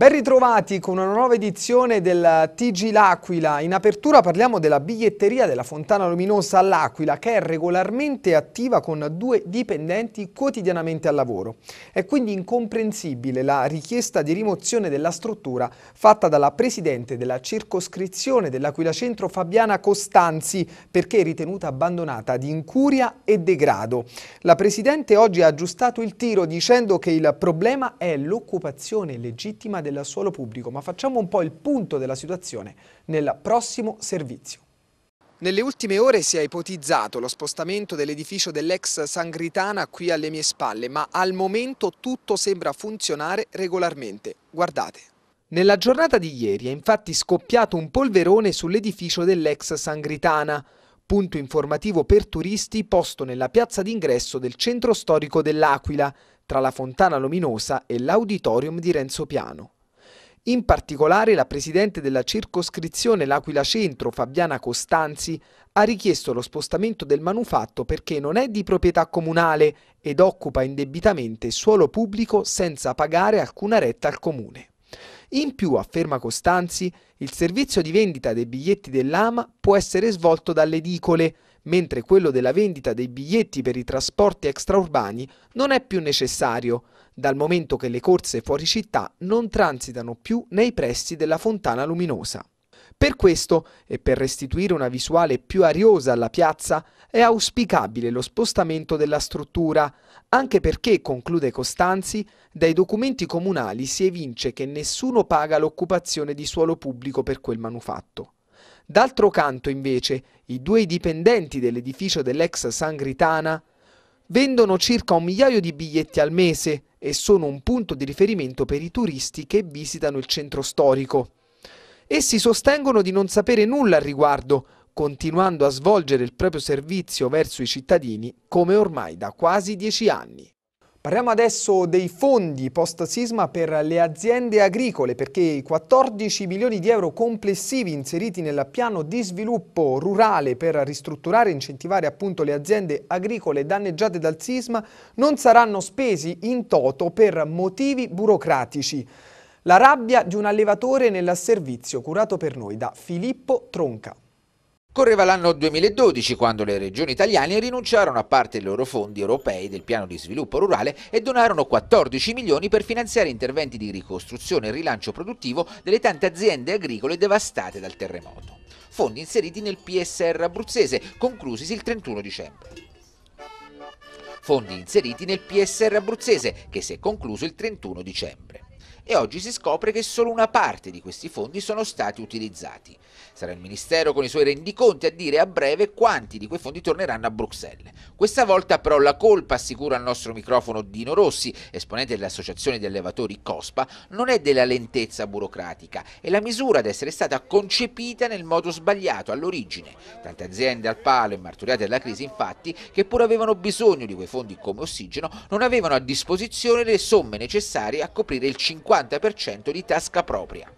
Ben ritrovati con una nuova edizione del TG L'Aquila. In apertura parliamo della biglietteria della Fontana Luminosa all'Aquila che è regolarmente attiva con due dipendenti quotidianamente al lavoro. È quindi incomprensibile la richiesta di rimozione della struttura fatta dalla presidente della circoscrizione dell'Aquila Centro Fabiana Costanzi perché ritenuta abbandonata di incuria e degrado. La presidente oggi ha aggiustato il tiro dicendo che il problema è l'occupazione legittima del del suolo pubblico, ma facciamo un po' il punto della situazione nel prossimo servizio. Nelle ultime ore si è ipotizzato lo spostamento dell'edificio dell'ex Sangritana qui alle mie spalle, ma al momento tutto sembra funzionare regolarmente. Guardate. Nella giornata di ieri è infatti scoppiato un polverone sull'edificio dell'ex Sangritana, punto informativo per turisti posto nella piazza d'ingresso del centro storico dell'Aquila, tra la fontana luminosa e l'auditorium di Renzo Piano. In particolare la presidente della circoscrizione L'Aquila Centro, Fabiana Costanzi, ha richiesto lo spostamento del manufatto perché non è di proprietà comunale ed occupa indebitamente suolo pubblico senza pagare alcuna retta al comune. In più, afferma Costanzi, il servizio di vendita dei biglietti dell'AMA può essere svolto dalle edicole, mentre quello della vendita dei biglietti per i trasporti extraurbani non è più necessario, dal momento che le corse fuori città non transitano più nei pressi della fontana luminosa. Per questo, e per restituire una visuale più ariosa alla piazza, è auspicabile lo spostamento della struttura, anche perché, conclude Costanzi, dai documenti comunali si evince che nessuno paga l'occupazione di suolo pubblico per quel manufatto. D'altro canto, invece, i due dipendenti dell'edificio dell'ex Sangritana vendono circa un migliaio di biglietti al mese e sono un punto di riferimento per i turisti che visitano il centro storico. Essi sostengono di non sapere nulla al riguardo, continuando a svolgere il proprio servizio verso i cittadini come ormai da quasi dieci anni. Parliamo adesso dei fondi post-sisma per le aziende agricole perché i 14 milioni di euro complessivi inseriti nel piano di sviluppo rurale per ristrutturare e incentivare appunto le aziende agricole danneggiate dal sisma non saranno spesi in toto per motivi burocratici. La rabbia di un allevatore nel servizio curato per noi da Filippo Tronca. Correva l'anno 2012 quando le regioni italiane rinunciarono a parte i loro fondi europei del piano di sviluppo rurale e donarono 14 milioni per finanziare interventi di ricostruzione e rilancio produttivo delle tante aziende agricole devastate dal terremoto. Fondi inseriti nel PSR abruzzese, conclusisi il 31 dicembre. Fondi inseriti nel PSR abruzzese, che si è concluso il 31 dicembre e oggi si scopre che solo una parte di questi fondi sono stati utilizzati. Sarà il Ministero con i suoi rendiconti a dire a breve quanti di quei fondi torneranno a Bruxelles. Questa volta però la colpa, assicura al nostro microfono Dino Rossi, esponente dell'Associazione di Allevatori COSPA, non è della lentezza burocratica, è la misura ad essere stata concepita nel modo sbagliato all'origine. Tante aziende al palo e martoriate dalla crisi infatti, che pur avevano bisogno di quei fondi come ossigeno, non avevano a disposizione le somme necessarie a coprire il 50% 50% di tasca propria.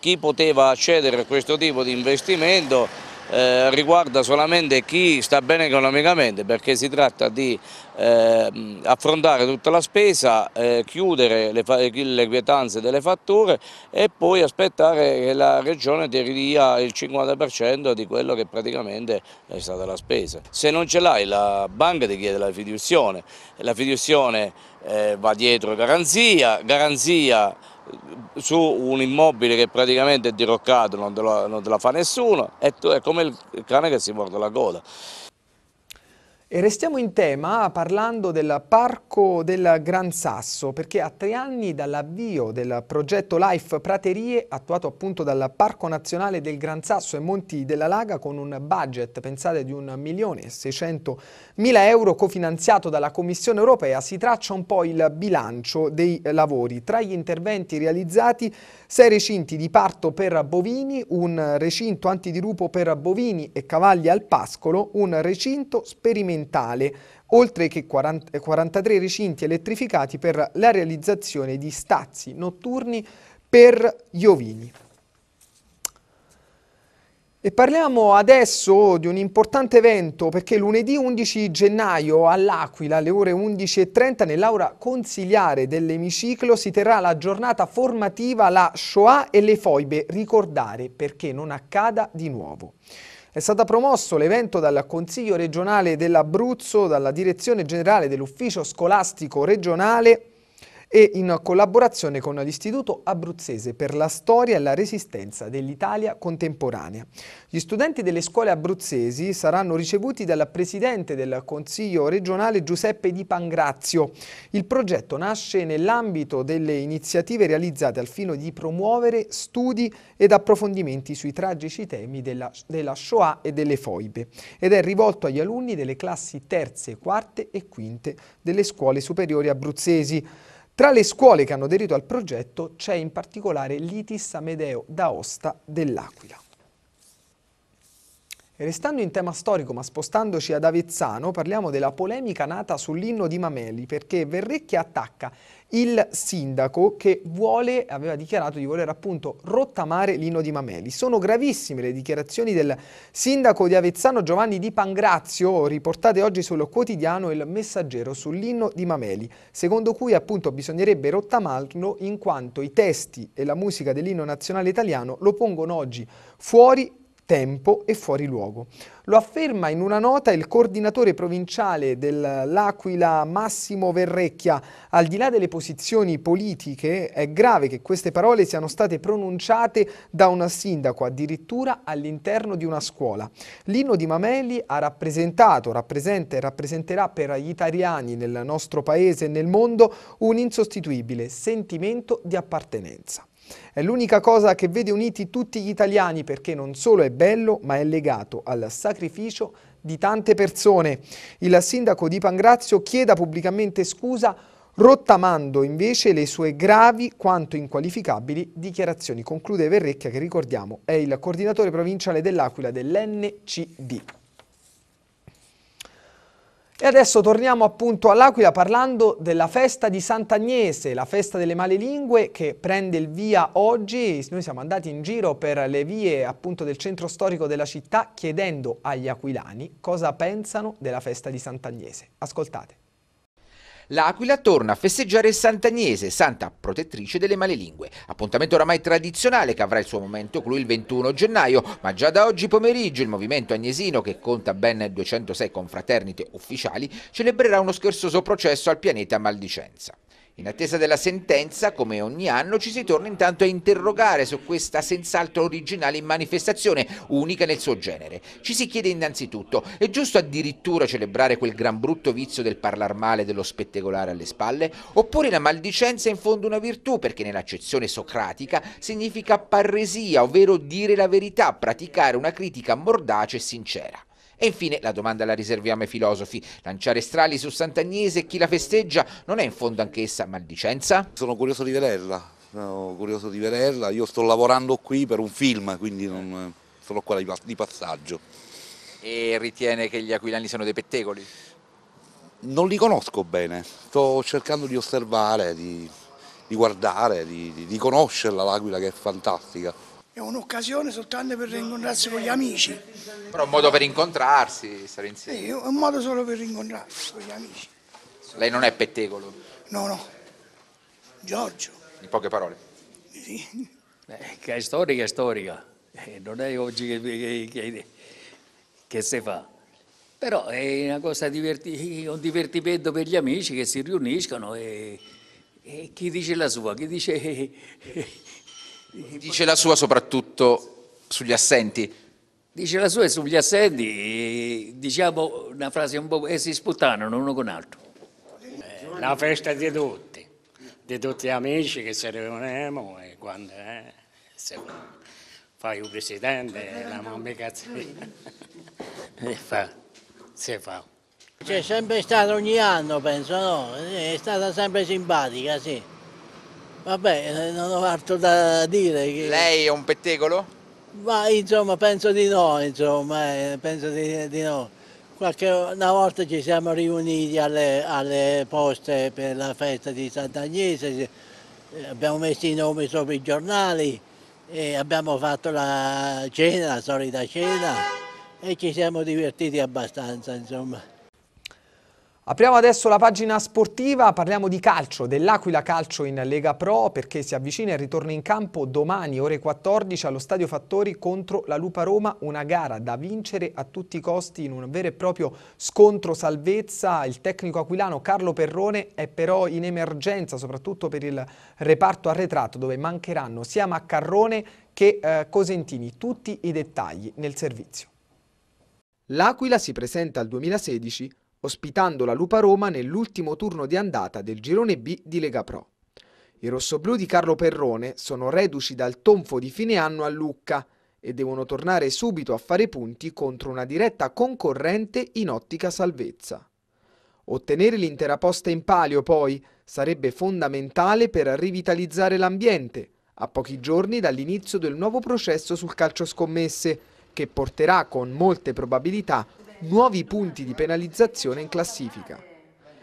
Chi poteva accedere a questo tipo di investimento eh, riguarda solamente chi sta bene economicamente perché si tratta di eh, affrontare tutta la spesa, eh, chiudere le, le, quietanze delle fatture e poi aspettare che la Regione ti ridia il 50% di quello che praticamente è stata la spesa. Se non ce l'hai la banca ti chiede la fiduzione, la fiduzione eh, va dietro garanzia, garanzia su un immobile che praticamente è diroccato, non te, lo, non te la fa nessuno, e tu è come il cane che si morde la coda. E restiamo in tema parlando del Parco del Gran Sasso, perché a tre anni dall'avvio del progetto Life Praterie, attuato appunto dal Parco Nazionale del Gran Sasso e Monti della Laga, con un budget, pensate, di 1.600.000 euro cofinanziato dalla Commissione europea, si traccia un po' il bilancio dei lavori. Tra gli interventi realizzati, sei recinti di parto per bovini, un recinto antidirupo per bovini e cavalli al pascolo, un recinto sperimentale monumentale, oltre che 40, 43 recinti elettrificati per la realizzazione di stazzi notturni per gli ovini. E parliamo adesso di un importante evento perché lunedì 11 gennaio all'Aquila alle ore 11.30 nell'aura consigliare dell'emiciclo si terrà la giornata formativa La Shoah e le foibe, ricordare perché non accada di nuovo. È stato promosso l'evento dal Consiglio regionale dell'Abruzzo, dalla Direzione Generale dell'Ufficio Scolastico Regionale e in collaborazione con l'Istituto Abruzzese per la Storia e la Resistenza dell'Italia Contemporanea. Gli studenti delle scuole abruzzesi saranno ricevuti dal Presidente del Consiglio regionale Giuseppe Di Pangrazio. Il progetto nasce nell'ambito delle iniziative realizzate al fine di promuovere studi ed approfondimenti sui tragici temi della, della Shoah e delle foibe ed è rivolto agli alunni delle classi terze, quarte e quinte delle scuole superiori abruzzesi. Tra le scuole che hanno aderito al progetto c'è in particolare l'ITIS Amedeo d'Aosta dell'Aquila. Restando in tema storico ma spostandoci ad Avezzano parliamo della polemica nata sull'inno di Mameli perché Verrecchia attacca il sindaco che vuole, aveva dichiarato di voler appunto rottamare l'inno di Mameli. Sono gravissime le dichiarazioni del sindaco di Avezzano Giovanni Di Pangrazio riportate oggi sul quotidiano Il Messaggero sull'inno di Mameli secondo cui appunto bisognerebbe rottamarlo in quanto i testi e la musica dell'inno nazionale italiano lo pongono oggi fuori tempo e fuori luogo. Lo afferma in una nota il coordinatore provinciale dell'Aquila Massimo Verrecchia. Al di là delle posizioni politiche è grave che queste parole siano state pronunciate da un sindaco addirittura all'interno di una scuola. Lino Di Mameli ha rappresentato, rappresenta e rappresenterà per gli italiani nel nostro paese e nel mondo un insostituibile sentimento di appartenenza. È l'unica cosa che vede uniti tutti gli italiani perché non solo è bello ma è legato al sacrificio di tante persone. Il sindaco di Pangrazio chieda pubblicamente scusa rottamando invece le sue gravi quanto inqualificabili dichiarazioni. Conclude Verrecchia che ricordiamo è il coordinatore provinciale dell'Aquila dell'NCD. E adesso torniamo appunto all'Aquila parlando della festa di Sant'Agnese, la festa delle male lingue che prende il via oggi. Noi siamo andati in giro per le vie appunto del centro storico della città chiedendo agli aquilani cosa pensano della festa di Sant'Agnese. Ascoltate. L'Aquila torna a festeggiare Sant'Agnese, santa protettrice delle malelingue. Appuntamento oramai tradizionale che avrà il suo momento clou il 21 gennaio, ma già da oggi pomeriggio il movimento agnesino, che conta ben 206 confraternite ufficiali, celebrerà uno scherzoso processo al pianeta Maldicenza. In attesa della sentenza, come ogni anno, ci si torna intanto a interrogare su questa senz'altro originale manifestazione, unica nel suo genere. Ci si chiede innanzitutto, è giusto addirittura celebrare quel gran brutto vizio del parlar male dello spettacolare alle spalle? Oppure la maldicenza è in fondo una virtù, perché nell'accezione socratica significa parresia, ovvero dire la verità, praticare una critica mordace e sincera. E infine la domanda la riserviamo ai filosofi. Lanciare strali su Sant'Agnese e chi la festeggia non è in fondo anch'essa maldicenza? Sono curioso di vederla, sono curioso di vederla. Io sto lavorando qui per un film, quindi non, sono qua di passaggio. E ritiene che gli aquilani siano dei pettegoli? Non li conosco bene, sto cercando di osservare, di, di guardare, di, di, di conoscerla l'aquila che è fantastica è un'occasione soltanto per rincontrarsi con gli eh, amici. Però un modo per incontrarsi, stare insieme. Sì, è un modo solo per rincontrarsi con gli amici. Lei non è pettegolo? No, no. Giorgio. In poche parole. Sì. Eh, che è storica, è storica. Eh, non è oggi che, che, che, che si fa. Però è una cosa diverti, un divertimento per gli amici che si riuniscono e, e chi dice la sua, chi dice... Dice la sua soprattutto sugli assenti. Dice la sua e sugli assenti, diciamo una frase un po', e si sputtarono uno con l'altro. Eh, la festa di tutti, di tutti gli amici che si riuniamo e quando eh, se fai un presidente, la mamma cazzina, si eh, fa, si fa. C'è sempre stata ogni anno, penso, no? È stata sempre simpatica, sì. Vabbè, eh, non ho altro da dire. Che... Lei è un pettegolo? Ma insomma, penso di no, insomma, eh, penso di, di no. Qualche, una volta ci siamo riuniti alle, alle poste per la festa di Sant'Agnese, eh, abbiamo messo i nomi sopra i giornali e abbiamo fatto la cena, la solita cena e ci siamo divertiti abbastanza, insomma. Apriamo adesso la pagina sportiva, parliamo di calcio, dell'Aquila Calcio in Lega Pro perché si avvicina e ritorna in campo domani ore 14 allo Stadio Fattori contro la Lupa Roma, una gara da vincere a tutti i costi in un vero e proprio scontro salvezza. Il tecnico aquilano Carlo Perrone è però in emergenza soprattutto per il reparto arretrato dove mancheranno sia Maccarrone che eh, Cosentini, tutti i dettagli nel servizio. L'Aquila si presenta al 2016 ospitando la Lupa Roma nell'ultimo turno di andata del girone B di Lega Pro. I rossoblù di Carlo Perrone sono reduci dal tonfo di fine anno a Lucca e devono tornare subito a fare punti contro una diretta concorrente in ottica salvezza. Ottenere l'intera posta in palio, poi, sarebbe fondamentale per rivitalizzare l'ambiente, a pochi giorni dall'inizio del nuovo processo sul calcio scommesse, che porterà con molte probabilità nuovi punti di penalizzazione in classifica.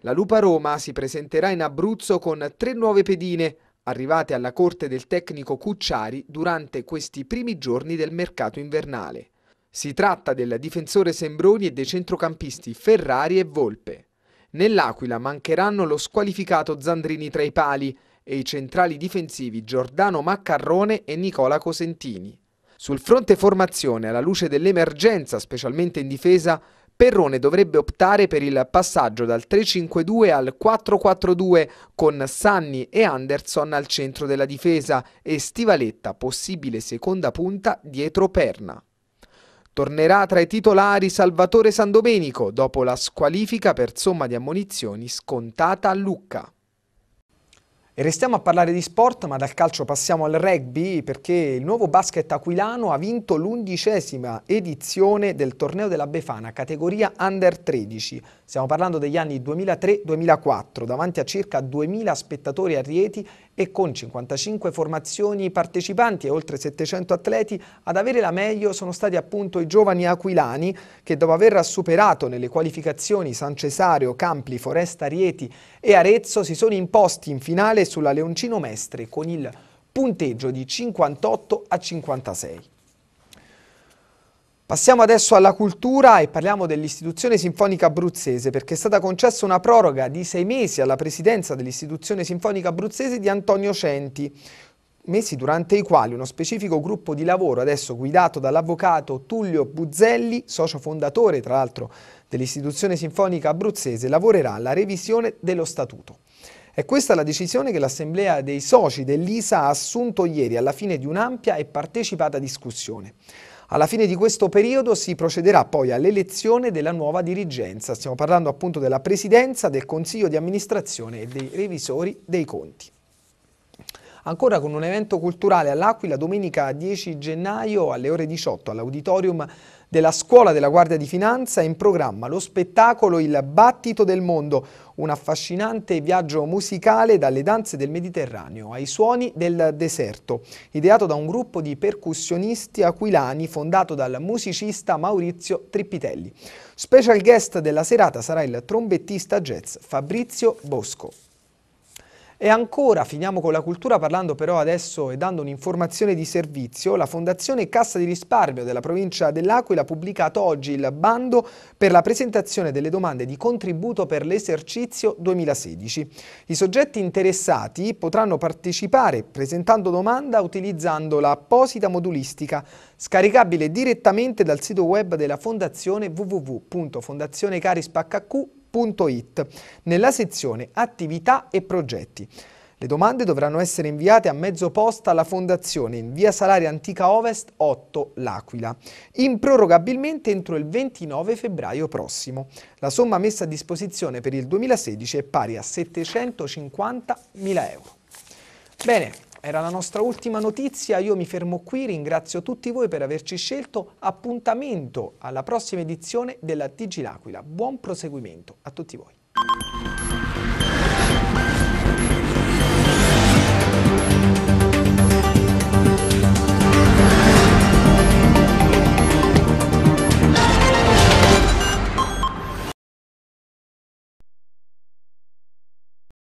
La Lupa Roma si presenterà in Abruzzo con tre nuove pedine, arrivate alla corte del tecnico Cucciari durante questi primi giorni del mercato invernale. Si tratta del difensore Sembroni e dei centrocampisti Ferrari e Volpe. Nell'Aquila mancheranno lo squalificato Zandrini tra i pali e i centrali difensivi Giordano Maccarrone e Nicola Cosentini. Sul fronte formazione, alla luce dell'emergenza, specialmente in difesa, Perrone dovrebbe optare per il passaggio dal 3-5-2 al 4-4-2 con Sanni e Anderson al centro della difesa e Stivaletta, possibile seconda punta, dietro Perna. Tornerà tra i titolari Salvatore Sandomenico dopo la squalifica per somma di ammonizioni scontata a Lucca. E restiamo a parlare di sport, ma dal calcio passiamo al rugby perché il nuovo basket aquilano ha vinto l'undicesima edizione del torneo della Befana, categoria Under 13. Stiamo parlando degli anni 2003-2004, davanti a circa 2000 spettatori a Rieti e con 55 formazioni partecipanti e oltre 700 atleti ad avere la meglio sono stati appunto i giovani aquilani che dopo aver superato nelle qualificazioni San Cesario, Campli, Foresta Rieti e Arezzo si sono imposti in finale sulla Leoncino Mestre con il punteggio di 58 a 56. Passiamo adesso alla cultura e parliamo dell'Istituzione Sinfonica Abruzzese perché è stata concessa una proroga di sei mesi alla presidenza dell'Istituzione Sinfonica Abruzzese di Antonio Centi, mesi durante i quali uno specifico gruppo di lavoro, adesso guidato dall'avvocato Tullio Buzzelli, socio fondatore tra l'altro dell'Istituzione Sinfonica Abruzzese, lavorerà alla revisione dello statuto. È questa la decisione che l'Assemblea dei soci dell'ISA ha assunto ieri alla fine di un'ampia e partecipata discussione. Alla fine di questo periodo si procederà poi all'elezione della nuova dirigenza, stiamo parlando appunto della Presidenza, del Consiglio di amministrazione e dei revisori dei conti. Ancora con un evento culturale all'Aquila, domenica 10 gennaio alle ore 18 all'Auditorium della Scuola della Guardia di Finanza è in programma lo spettacolo Il Battito del Mondo, un affascinante viaggio musicale dalle danze del Mediterraneo ai suoni del deserto, ideato da un gruppo di percussionisti aquilani fondato dal musicista Maurizio Trippitelli. Special guest della serata sarà il trombettista jazz Fabrizio Bosco. E ancora, finiamo con la cultura parlando però adesso e dando un'informazione di servizio, la Fondazione Cassa di Risparmio della provincia dell'Aquila ha pubblicato oggi il bando per la presentazione delle domande di contributo per l'esercizio 2016. I soggetti interessati potranno partecipare presentando domanda utilizzando l'apposita modulistica scaricabile direttamente dal sito web della Fondazione www.fondazionecarispacq.com www.ipsos.it nella sezione Attività e progetti. Le domande dovranno essere inviate a mezzo posta alla Fondazione in via Salaria Antica Ovest 8 L'Aquila, improrogabilmente entro il 29 febbraio prossimo. La somma messa a disposizione per il 2016 è pari a 750.000 euro. Bene, era la nostra ultima notizia, io mi fermo qui, ringrazio tutti voi per averci scelto, appuntamento alla prossima edizione della TG L'Aquila, buon proseguimento a tutti voi.